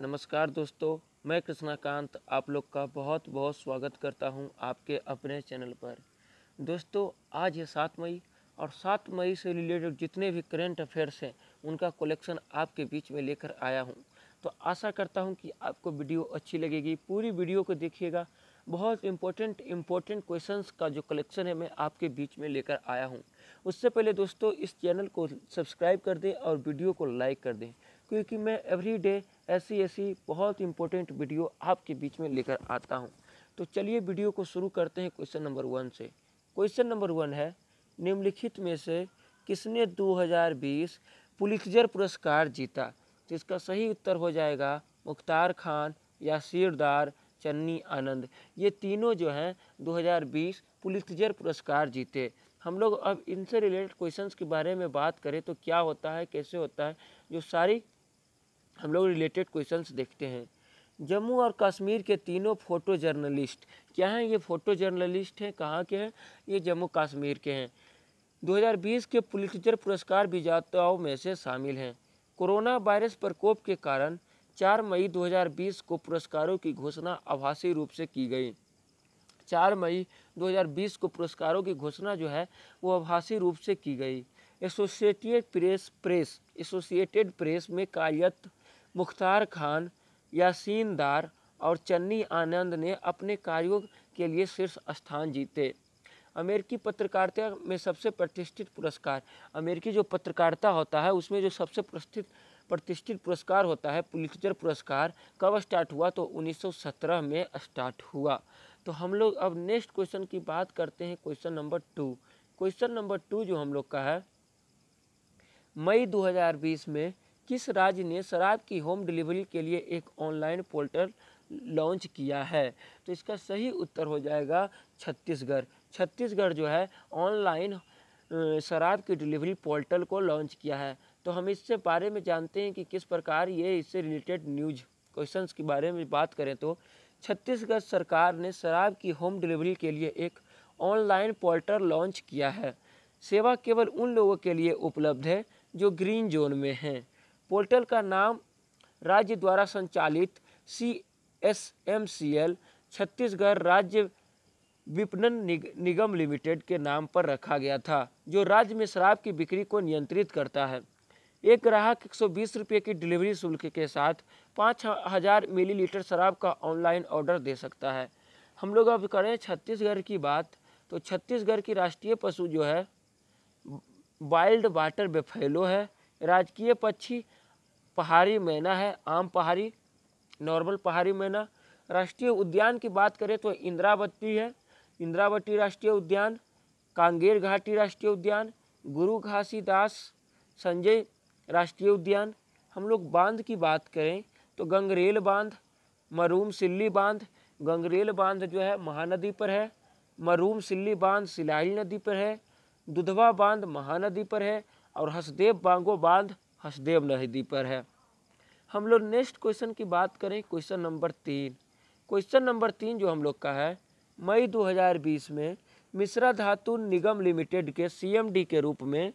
नमस्कार दोस्तों मैं कृष्णाकांत आप लोग का बहुत बहुत स्वागत करता हूं आपके अपने चैनल पर दोस्तों आज है सात मई और सात मई से रिलेटेड जितने भी करेंट अफेयर्स हैं उनका कलेक्शन आपके बीच में लेकर आया हूं तो आशा करता हूं कि आपको वीडियो अच्छी लगेगी पूरी वीडियो को देखिएगा बहुत इम्पोर्टेंट इम्पोर्टेंट क्वेश्चंस का जो कलेक्शन है मैं आपके बीच में लेकर आया हूं उससे पहले दोस्तों इस चैनल को सब्सक्राइब कर दें और वीडियो को लाइक कर दें क्योंकि मैं एवरी डे ऐसी ऐसी बहुत इंपॉर्टेंट वीडियो आपके बीच में लेकर आता हूँ तो चलिए वीडियो को शुरू करते हैं क्वेश्चन नंबर वन से क्वेश्चन नंबर वन है निम्नलिखित में से किसने 2020 पुलिसजर पुरस्कार जीता जिसका सही उत्तर हो जाएगा मुख्तार खान या सिरदार चन्नी आनंद ये तीनों जो हैं 2020 पुलिसजर पुरस्कार जीते हम लोग अब इनसे रिलेटेड क्वेश्चंस के बारे में बात करें तो क्या होता है कैसे होता है जो सारी हम लोग रिलेटेड क्वेश्चंस देखते हैं जम्मू और कश्मीर के तीनों फ़ोटो जर्नलिस्ट क्या हैं ये फ़ोटो जर्नलिस्ट हैं कहाँ के हैं ये जम्मू कश्मीर के हैं 2020 के पुलिटिचर पुरस्कार विजेताओं में से शामिल हैं कोरोना वायरस प्रकोप के कारण 4 मई 2020 को पुरस्कारों की घोषणा आभासी रूप से की गई 4 मई 2020 को पुरस्कारों की घोषणा जो है वो आभासी रूप से की गई associated press press associated press में कार्यरत मुख्तार खान यासीन दार और चन्नी आनंद ने अपने कार्यों के लिए शीर्ष स्थान जीते अमेरिकी पत्रकारिता में सबसे प्रतिष्ठित पुरस्कार अमेरिकी जो पत्रकारिता होता है उसमें जो सबसे प्रतिष्ठित प्रतिष्ठित पुरस्कार होता है पुलिसचर पुरस्कार कब स्टार्ट हुआ तो 1917 में स्टार्ट हुआ तो हम लोग अब नेक्स्ट क्वेश्चन की बात करते हैं question number two question number two जो हम लोग का है मई 2020 में किस राज्य ने शराब की होम डिलीवरी के लिए एक ऑनलाइन पोर्टल लॉन्च किया है तो इसका सही उत्तर हो जाएगा छत्तीसगढ़ छत्तीसगढ़ जो है ऑनलाइन शराब की डिलीवरी पोर्टल को लॉन्च किया है तो हम इससे बारे में जानते हैं कि किस प्रकार ये इससे रिलेटेड न्यूज क्वेश्चंस के बारे में बात करें तो छत्तीसगढ़ सरकार ने शराब की होम डिलीवरी के लिए एक ऑनलाइन पोर्टल लॉन्च किया है सेवा केवल उन लोगों के लिए उपलब्ध है जो ग्रीन जोन में हैं पोर्टल का नाम राज्य द्वारा संचालित C S M C L Chhattisgarh राज्य विपणन निग निगम लिमिटेड के नाम पर रखा गया था जो राज्य में शराब की बिक्री को नियंत्रित करता है एक ग्राहक एक सौ की डिलीवरी शुल्क के साथ पाँच हज़ार मिलीलीटर शराब का ऑनलाइन ऑर्डर दे सकता है हम लोग अब करें छत्तीसगढ़ की बात तो छत्तीसगढ़ की राष्ट्रीय पशु जो है वाइल्ड वाटर बेफेलो है राजकीय पक्षी पहाड़ी मैना है आम पहाड़ी नॉर्मल पहाड़ी मैना राष्ट्रीय उद्यान की बात करें तो इंद्रावती है इंद्रावती राष्ट्रीय उद्यान कांगेर घाटी राष्ट्रीय उद्यान गुरु घासीदास संजय राष्ट्रीय उद्यान हम लोग बांध की बात करें तो गंगरेल बांध मरूम सिल्ली बांध गंगरेल बांध जो है महानदी पर है मरूम सिल्ली बांध सिलाई नदी पर है दुधवा बांध महानदी पर है और हसदेव बांगो बांध हसदेव नहदी पर है हम लोग नेक्स्ट क्वेश्चन की बात करें क्वेश्चन नंबर तीन क्वेश्चन नंबर तीन जो हम लोग का है मई 2020 में मिश्रा धातु निगम लिमिटेड के सीएमडी के रूप में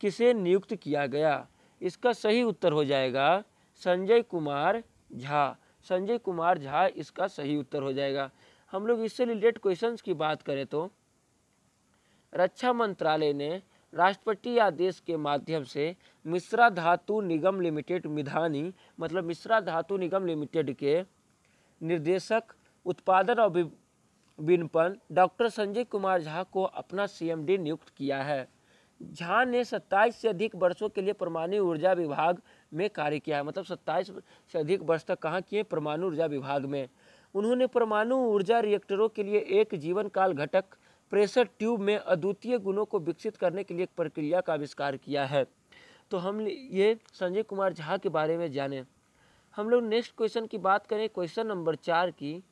किसे नियुक्त किया गया इसका सही उत्तर हो जाएगा संजय कुमार झा संजय कुमार झा इसका सही उत्तर हो जाएगा हम लोग इससे रिलेटेड क्वेश्चंस की बात करें तो रक्षा मंत्रालय ने राष्ट्रपति आदेश के माध्यम से मिश्रा धातु निगम लिमिटेड मिधानी मतलब मिश्रा धातु निगम लिमिटेड के निर्देशक उत्पादन और विनपन डॉक्टर संजय कुमार झा को अपना सीएमडी नियुक्त किया है झा ने 27 से अधिक वर्षों के लिए परमाणु ऊर्जा विभाग में कार्य किया है मतलब 27 से अधिक वर्ष तक कहाँ किए परमाणु ऊर्जा विभाग में उन्होंने परमाणु ऊर्जा रिएक्टरों के लिए एक जीवन काल घटक प्रेशर ट्यूब में अद्वितीय गुणों को विकसित करने के लिए एक प्रक्रिया का आविष्कार किया है तो हम ये संजय कुमार झा के बारे में जानें हम लोग नेक्स्ट क्वेश्चन की बात करें क्वेश्चन नंबर चार की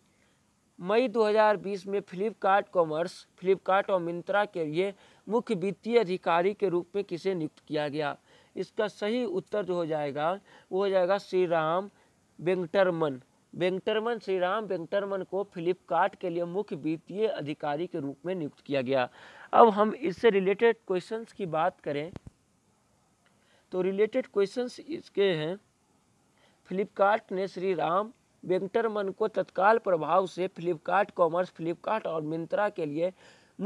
मई 2020 में फ्लिपकार्ट कॉमर्स फ्लिपकार्ट और मिंत्रा के लिए मुख्य वित्तीय अधिकारी के रूप में किसे नियुक्त किया गया इसका सही उत्तर जो हो जाएगा वो हो जाएगा श्री राम वेंकटरमन वेंकटरमन श्री राम वेंकटरमन को फ्लिपकार्ट के लिए मुख्य वित्तीय अधिकारी के रूप में नियुक्त किया गया अब हम इससे रिलेटेड क्वेश्चंस की बात करें तो रिलेटेड क्वेश्चंस इसके हैं फ्लिपकार्ट ने श्री राम वेंकटरमन को तत्काल प्रभाव से फ्लिपकार्ट कॉमर्स फ्लिपकार्ट और मिंत्रा के लिए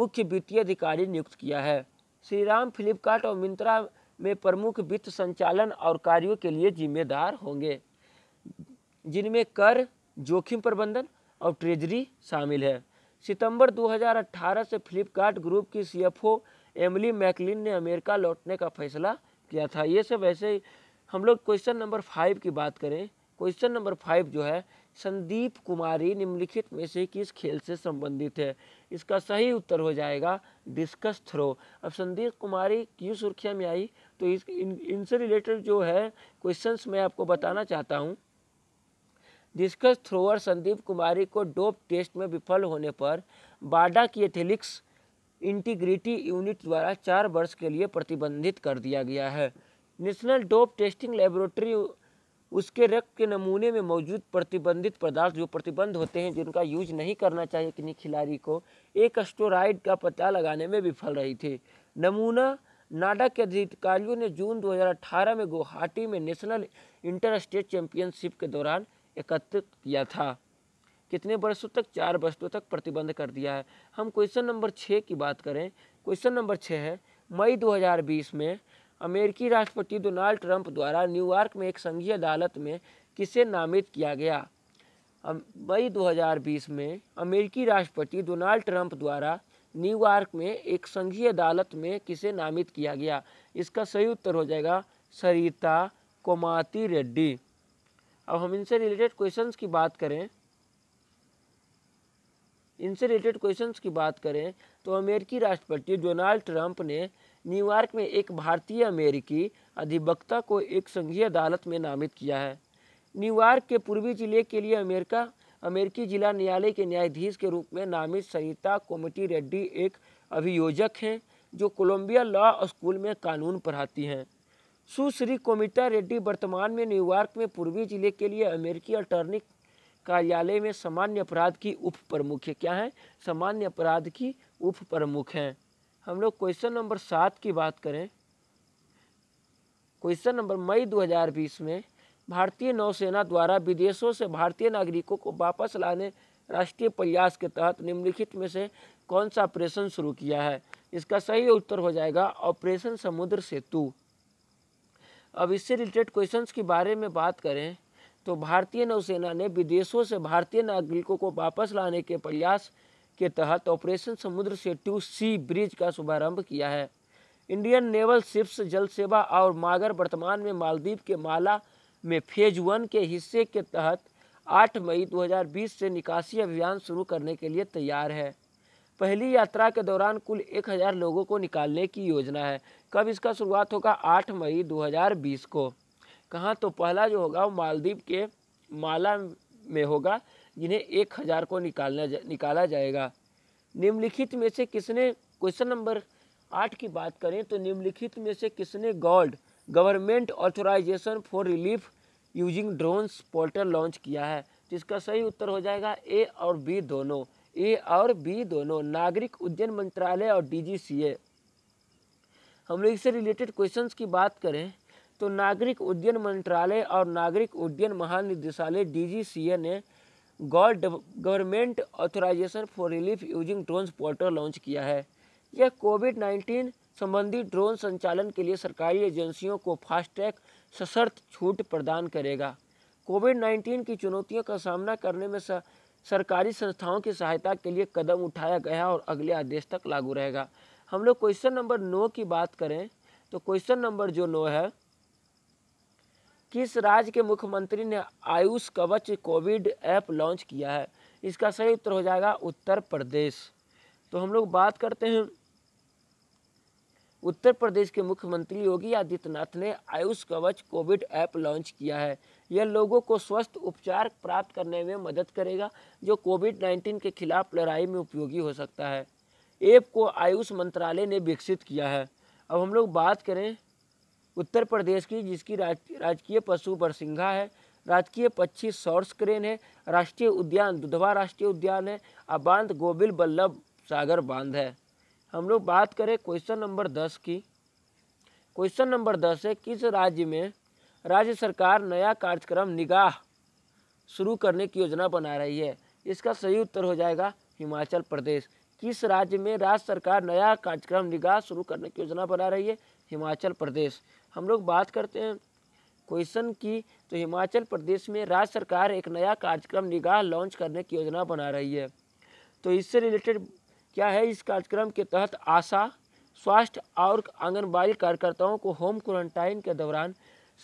मुख्य वित्तीय अधिकारी नियुक्त किया है श्री राम फ्लिपकार्ट और मिंत्रा में प्रमुख वित्त संचालन और कार्यों के लिए जिम्मेदार होंगे जिनमें कर जोखिम प्रबंधन और ट्रेजरी शामिल है सितंबर 2018 से फ्लिपकार्ट ग्रुप की सीएफओ एमली मैकलिन ने अमेरिका लौटने का फैसला किया था ये सब ऐसे ही हम लोग क्वेश्चन नंबर फाइव की बात करें क्वेश्चन नंबर फाइव जो है संदीप कुमारी निम्नलिखित में से किस खेल से संबंधित है इसका सही उत्तर हो जाएगा डिस्कस थ्रो अब संदीप कुमारी क्यों सुर्खिया में आई तो इस इनसे रिलेटेड जो है क्वेश्चंस मैं आपको बताना चाहता हूँ डिस्कस थ्रोअर संदीप कुमारी को डोप टेस्ट में विफल होने पर बाडा की एथेलिक्स इंटीग्रिटी यूनिट द्वारा चार वर्ष के लिए प्रतिबंधित कर दिया गया है नेशनल डोप टेस्टिंग लेबोरेटरी उसके रक्त के नमूने में मौजूद प्रतिबंधित पदार्थ जो प्रतिबंध होते हैं जिनका यूज नहीं करना चाहिए किन्हीं खिलाड़ी को एक स्टोराइड का पता लगाने में विफल रही थी नमूना नाडा के अधिकारियों ने जून 2018 में गुवाहाटी में नेशनल इंटर स्टेट चैंपियनशिप के दौरान एकत्रित किया था कितने वर्षों तक चार वर्षों तक प्रतिबंध कर दिया है हम क्वेश्चन नंबर छः की बात करें क्वेश्चन नंबर छः है मई 2020 में अमेरिकी राष्ट्रपति डोनाल्ड ट्रंप द्वारा न्यूयॉर्क में एक संघीय अदालत में किसे नामित किया गया मई 2020 में अमेरिकी राष्ट्रपति डोनाल्ड ट्रंप द्वारा न्यूयॉर्क में एक संघीय अदालत में किसे नामित किया गया इसका सही उत्तर हो जाएगा सरिता कोमाती रेड्डी अब हम इनसे रिलेटेड क्वेश्चंस की बात करें इनसे रिलेटेड क्वेश्चंस की बात करें तो अमेरिकी राष्ट्रपति डोनाल्ड ट्रंप ने न्यूयॉर्क में एक भारतीय अमेरिकी अधिवक्ता को एक संघीय अदालत में नामित किया है न्यूयॉर्क के पूर्वी जिले के लिए अमेरिका अमेरिकी जिला न्यायालय के न्यायाधीश के रूप में नामित सरिता कोमटी रेड्डी एक अभियोजक हैं जो कोलंबिया लॉ स्कूल में कानून पढ़ाती हैं सुश्री कोमिता रेड्डी वर्तमान में न्यूयॉर्क में पूर्वी जिले के लिए अमेरिकी अटर्नी कार्यालय में सामान्य अपराध की उप प्रमुख है क्या है सामान्य अपराध की उप प्रमुख हैं हम लोग क्वेश्चन नंबर सात की बात करें क्वेश्चन नंबर मई 2020 में भारतीय नौसेना द्वारा विदेशों से भारतीय नागरिकों को वापस लाने राष्ट्रीय प्रयास के तहत निम्नलिखित में से कौन सा ऑपरेशन शुरू किया है इसका सही उत्तर हो जाएगा ऑपरेशन समुद्र सेतु अब इससे रिलेटेड क्वेश्चंस के बारे में बात करें तो भारतीय नौसेना ने विदेशों से भारतीय नागरिकों को वापस लाने के प्रयास के तहत ऑपरेशन समुद्र सेतु सी ब्रिज का शुभारंभ किया है इंडियन नेवल शिप्स जल सेवा और मागर वर्तमान में मालदीव के माला में फेज वन के हिस्से के तहत 8 मई 2020 से निकासी अभियान शुरू करने के लिए तैयार है पहली यात्रा के दौरान कुल एक हज़ार लोगों को निकालने की योजना है कब इसका शुरुआत होगा आठ मई 2020 को कहाँ तो पहला जो होगा वो मालदीव के माला में होगा जिन्हें एक हज़ार को निकालना जा, निकाला जाएगा निम्नलिखित में से किसने क्वेश्चन नंबर आठ की बात करें तो निम्नलिखित में से किसने gold government authorisation for relief using drones portal launch किया है जिसका सही उत्तर हो जाएगा ए और बी दोनों ए और बी दोनों नागरिक उद्यन मंत्रालय और डीजीसीए हम लोग इससे रिलेटेड क्वेश्चंस की बात करें तो नागरिक उड्डयन मंत्रालय और नागरिक उड्डयन महानिदेशालय डीजीसीए ने god government authorisation for relief using drones portal launch किया है यह कोविड नाइन्टीन संबंधी ड्रोन संचालन के लिए सरकारी एजेंसियों को फास्टैग सशर्त छूट प्रदान करेगा कोविड नाइन्टीन की चुनौतियों का सामना करने में सरकारी संस्थाओं की सहायता के लिए कदम उठाया गया और अगले आदेश तक लागू रहेगा हम लोग क्वेश्चन नंबर नौ की बात करें तो क्वेश्चन नंबर जो नौ है किस राज्य के मुख्यमंत्री ने आयुष कवच कोविड ऐप लॉन्च किया है इसका सही उत्तर हो जाएगा उत्तर प्रदेश तो हम लोग बात करते हैं उत्तर प्रदेश के मुख्यमंत्री योगी आदित्यनाथ ने आयुष कवच कोविड ऐप लॉन्च किया है यह लोगों को स्वस्थ उपचार प्राप्त करने में मदद करेगा जो कोविड 19 के खिलाफ लड़ाई में उपयोगी हो सकता है ऐप को आयुष मंत्रालय ने विकसित किया है अब हम लोग बात करें उत्तर प्रदेश की जिसकी राज, राजकीय पशु बरसिंघा है राजकीय पक्षी सोर्स क्रेन है राष्ट्रीय उद्यान दुधवा राष्ट्रीय उद्यान है और बांध गोबिल बल्लभ सागर बांध है हम लोग बात करें क्वेश्चन नंबर दस की क्वेश्चन नंबर दस है किस राज्य में राज्य सरकार नया कार्यक्रम निगाह शुरू करने की योजना बना रही है इसका सही उत्तर हो जाएगा हिमाचल प्रदेश किस राज्य में राज्य सरकार नया कार्यक्रम निगाह शुरू करने की योजना बना रही है हिमाचल प्रदेश हम लोग बात करते हैं क्वेश्चन की तो हिमाचल प्रदेश में राज्य सरकार एक नया कार्यक्रम निगाह लॉन्च करने की योजना बना रही है तो इससे रिलेटेड क्या है इस कार्यक्रम के तहत आशा स्वास्थ्य और आंगनबाड़ी कार्यकर्ताओं को होम क्वारंटाइन के दौरान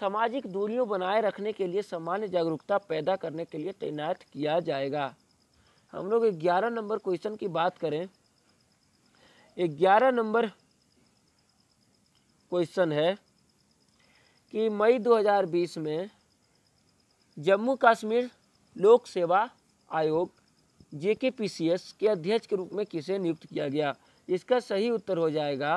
सामाजिक दूरियों बनाए रखने के लिए सामान्य जागरूकता पैदा करने के लिए तैनात किया जाएगा हम लोग ग्यारह नंबर क्वेश्चन की बात करें ग्यारह नंबर क्वेश्चन है कि मई 2020 में जम्मू कश्मीर लोक सेवा आयोग जे के पी सी एस के अध्यक्ष के रूप में किसे नियुक्त किया गया इसका सही उत्तर हो जाएगा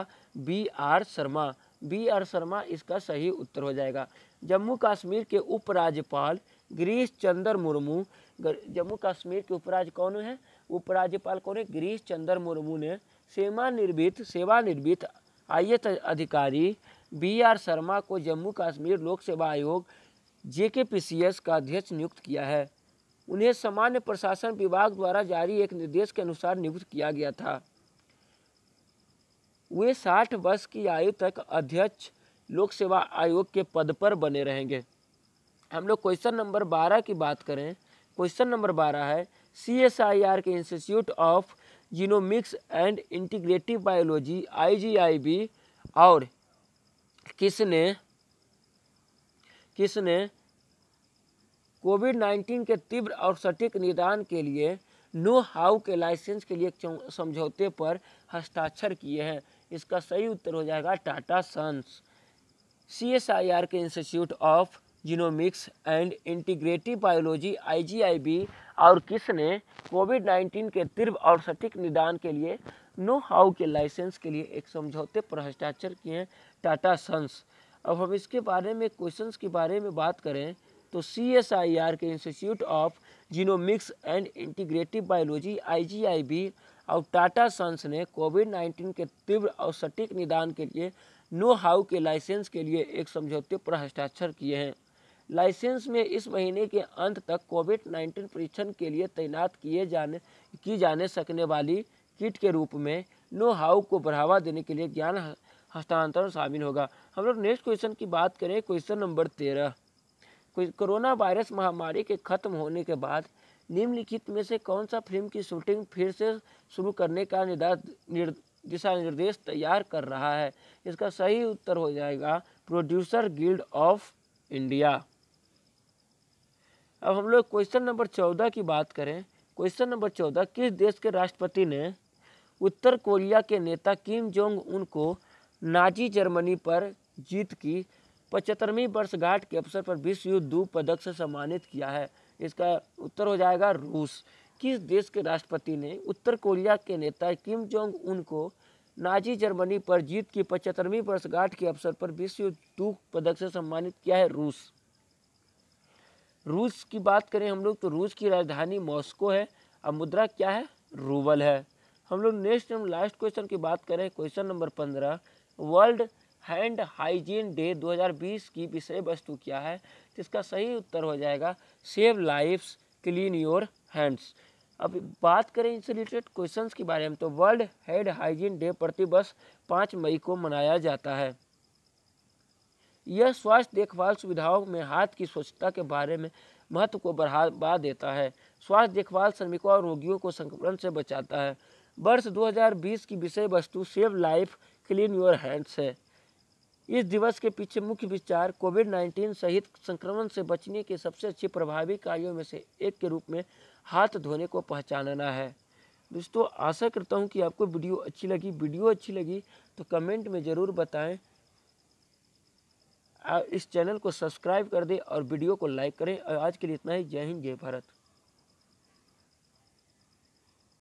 B R Sharma B R Sharma इसका सही उत्तर हो जाएगा जम्मू कश्मीर के उपराज्यपाल गिरीश चंद्र मुर्मू जम्मू कश्मीर के उपराज्य कौन है उपराज्यपाल कौन है गिरीश चंद्र मुर्मू ने सेवानिर्वृत सेवानिर्वृत आई अधिकारी बी आर शर्मा को जम्मू कश्मीर लोक सेवा आयोग जे के पी सी एस का अध्यक्ष नियुक्त किया है उन्हें सामान्य प्रशासन विभाग द्वारा जारी एक निर्देश के अनुसार नियुक्त किया गया था वे साठ वर्ष की आयु तक अध्यक्ष लोक सेवा आयोग के पद पर बने रहेंगे हम लोग क्वेश्चन नंबर बारह की बात करें क्वेश्चन नंबर बारह है सी एस आई आर के institute of genomics and integrative biology I G I B और किसने किसने कोविड नाइन्टीन के तीव्र और सटीक निदान के लिए नो हाउ के लाइसेंस के लिए समझौते पर हस्ताक्षर किए हैं इसका सही उत्तर हो जाएगा Tata Sons C S I R के institute of genomics and integrative biology IGIB और किसने कोविड 19 के तीव्र और सटीक निदान के लिए नो हाउ के लाइसेंस के लिए एक समझौते पर हस्ताक्षर किए हैं टाटा सन्स अब हम इसके बारे में क्वेश्चंस के बारे में बात करें तो सी एस आई आर के institute of genomics and integrative biology I G I B और टाटा सन्स ने कोविड नाइन्टीन के तीव्र और सटीक निदान के लिए नो हाउ के लाइसेंस के लिए एक समझौते पर हस्ताक्षर किए हैं लाइसेंस में इस महीने के अंत तक कोविड नाइन्टीन परीक्षण के लिए तैनात किए जाने की जाने सकने वाली किट के रूप में नो हाउ को बढ़ावा देने के लिए ज्ञान हस्तांतरण शामिल होगा हम लोग नेक्स्ट क्वेश्चन की बात करें क्वेश्चन नंबर तेरह कोरोना वायरस महामारी के खत्म होने के बाद निम्नलिखित में से कौन सा फिल्म की शूटिंग फिर से शुरू करने का निर्धार निर् दिशा निर्देश तैयार कर रहा है इसका सही उत्तर हो जाएगा प्रोड्यूसर गिल्ड ऑफ इंडिया अब हम लोग क्वेश्चन नंबर चौदह की बात करें क्वेश्चन नंबर चौदह किस देश के राष्ट्रपति ने उत्तर कोरिया के नेता किम जोंग उन को नाजी जर्मनी पर जीत की पचहत्तरवीं वर्षगांठ के अवसर पर विश्व युद्ध दो पदक से सम्मानित किया है इसका उत्तर हो जाएगा रूस किस देश के राष्ट्रपति ने उत्तर कोरिया के नेता किम जोंग उन को नाजी जर्मनी पर जीत की पचहत्तरवीं वर्षगांठ के अवसर पर विश्व युद्ध पदक से सम्मानित किया है रूस रूस की बात करें हम लोग तो रूस की राजधानी मॉस्को है अब मुद्रा क्या है रूबल है हम लोग नेक्स्ट हम लास्ट क्वेश्चन की बात करें क्वेश्चन नंबर पंद्रह वर्ल्ड हैंड हाइजीन डे 2020 की विषय वस्तु क्या है जिसका सही उत्तर हो जाएगा save lives clean your hands अब बात करें इससे रिलेटेड क्वेश्चन के बारे में तो वर्ल्ड हेड हाइजीन डे प्रति वर्ष पाँच मई को मनाया जाता है यह स्वास्थ्य देखभाल सुविधाओं में हाथ की स्वच्छता के बारे में महत्व को बढ़ावा देता है स्वास्थ्य देखभाल श्रमिकों और रोगियों को संक्रमण से बचाता है वर्ष 2020 की विषय वस्तु save life clean your hands है इस दिवस के पीछे मुख्य विचार कोविड नाइन्टीन सहित संक्रमण से बचने के सबसे अच्छे प्रभावी कार्यों में से एक के रूप में हाथ धोने को पहचानना है दोस्तों आशा करता हूँ कि आपको वीडियो अच्छी लगी वीडियो अच्छी लगी तो कमेंट में ज़रूर बताएं इस चैनल को सब्सक्राइब कर दें और वीडियो को लाइक करें और आज के लिए इतना ही जय हिंद जय भारत